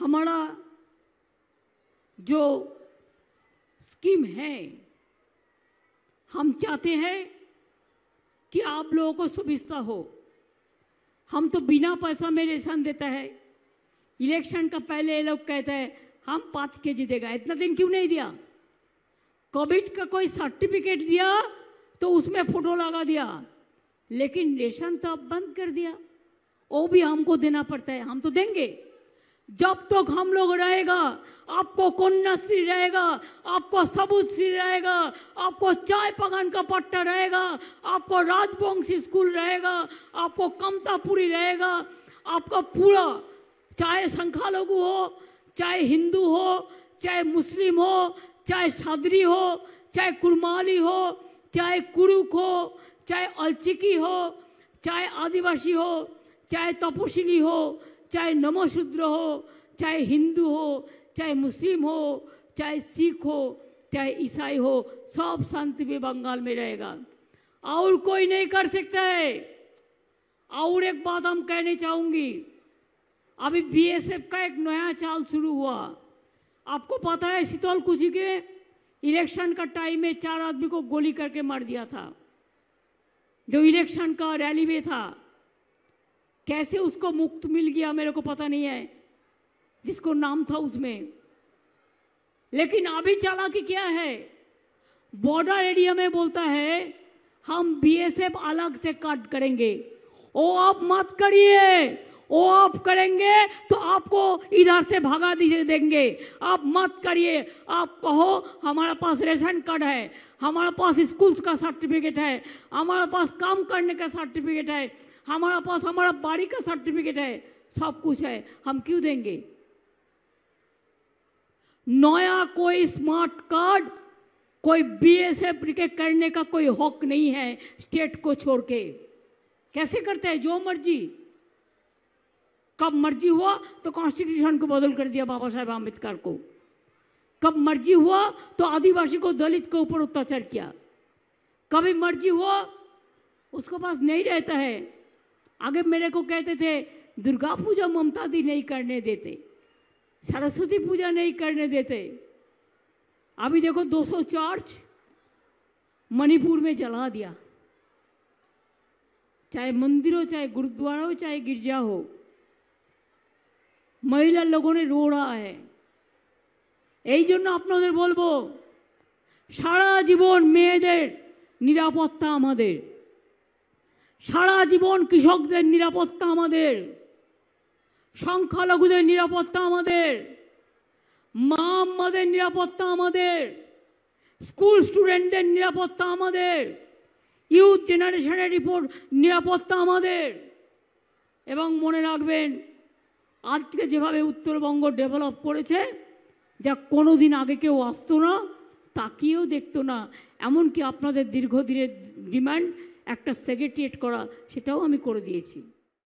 हमारा जो स्कीम है हम चाहते हैं कि आप लोगों को सुविधा हो हम तो बिना पैसा में रेशन देता है इलेक्शन का पहले ये लोग कहते हैं हम पाँच के जी देगा इतना दिन क्यों नहीं दिया कोविड का कोई सर्टिफिकेट दिया तो उसमें फोटो लगा दिया लेकिन रेशन तो अब बंद कर दिया वो भी हमको देना पड़ता है हम तो देंगे जब तक हम लोग रहेगा आपको कन्याश्री रहेगा आपको सबूत श्री रहेगा आपको चाय पगान का पट्टा रहेगा आपको राजवंशी स्कूल रहेगा आपको कमतापुरी रहेगा आपका पूरा चाहे संख्यालघु हो चाहे हिंदू हो चाहे मुस्लिम हो चाहे सादरी हो चाहे कुरमाली हो चाहे कुरुक हो चाहे अलचिकी हो चाहे आदिवासी हो चाहे तपोशिली हो चाहे नमो शूद्र हो चाहे हिंदू हो चाहे मुस्लिम हो चाहे सिख हो चाहे ईसाई हो सब शांति में बंगाल में रहेगा और कोई नहीं कर सकता है और एक बात हम कहने चाहूँगी अभी बीएसएफ का एक नया चाल शुरू हुआ आपको पता है शीतल कुची के इलेक्शन का टाइम में चार आदमी को गोली करके मार दिया था जो इलेक्शन का रैली में था कैसे उसको मुक्त मिल गया मेरे को पता नहीं है जिसको नाम था उसमें लेकिन अभी चला कि क्या है बॉर्डर एरिया में बोलता है हम बीएसएफ अलग से कट करेंगे ओ आप मत करिए वो आप करेंगे तो आपको इधर से भगा दीजिए देंगे आप मत करिए आप कहो हमारे पास रेशन कार्ड है हमारे पास स्कूल का सर्टिफिकेट है हमारे पास काम करने का सर्टिफिकेट है हमारे पास हमारा बाड़ी का सर्टिफिकेट है सब कुछ है हम क्यों देंगे नया कोई स्मार्ट कार्ड कोई बीएसएफ के करने का कोई हक नहीं है स्टेट को छोड़ के कैसे करते हैं जो मर्जी कब मर्जी हुआ तो कॉन्स्टिट्यूशन को बदल कर दिया बाबा साहेब आम्बेडकर को कब मर्जी हुआ तो आदिवासी को दलित के ऊपर अत्याचार किया कभी मर्जी हुआ उसके पास नहीं रहता है आगे मेरे को कहते थे दुर्गा पूजा ममता दी नहीं करने देते सरस्वती पूजा नहीं करने देते अभी देखो 200 चर्च मणिपुर में जला दिया चाहे मंदिर हो चाहे गुरुद्वारा हो चाहे गिरजा हो মহিলার লগনে রোড়া रो এই জন্য আপনাদের বলবো সারা জীবন মেয়েদের নিরাপত্তা আমাদের সারা জীবন কৃষকদের নিরাপত্তা আমাদের সংখ্যালঘুদের নিরাপত্তা আমাদের মা আমাদের নিরাপত্তা আমাদের স্কুল স্টুডেন্টদের নিরাপত্তা আমাদের ইউথ জেনারেশনের রিপোর্ট নিরাপত্তা আমাদের এবং মনে রাখবেন আজকে যেভাবে উত্তরবঙ্গ ডেভেলপ করেছে যা কোনো দিন আগে কেউ আসতো না তাকিয়েও দেখতো না এমনকি আপনাদের দীর্ঘদিনের ডিমান্ড একটা সেক্রেটারিয়েট করা সেটাও আমি করে দিয়েছি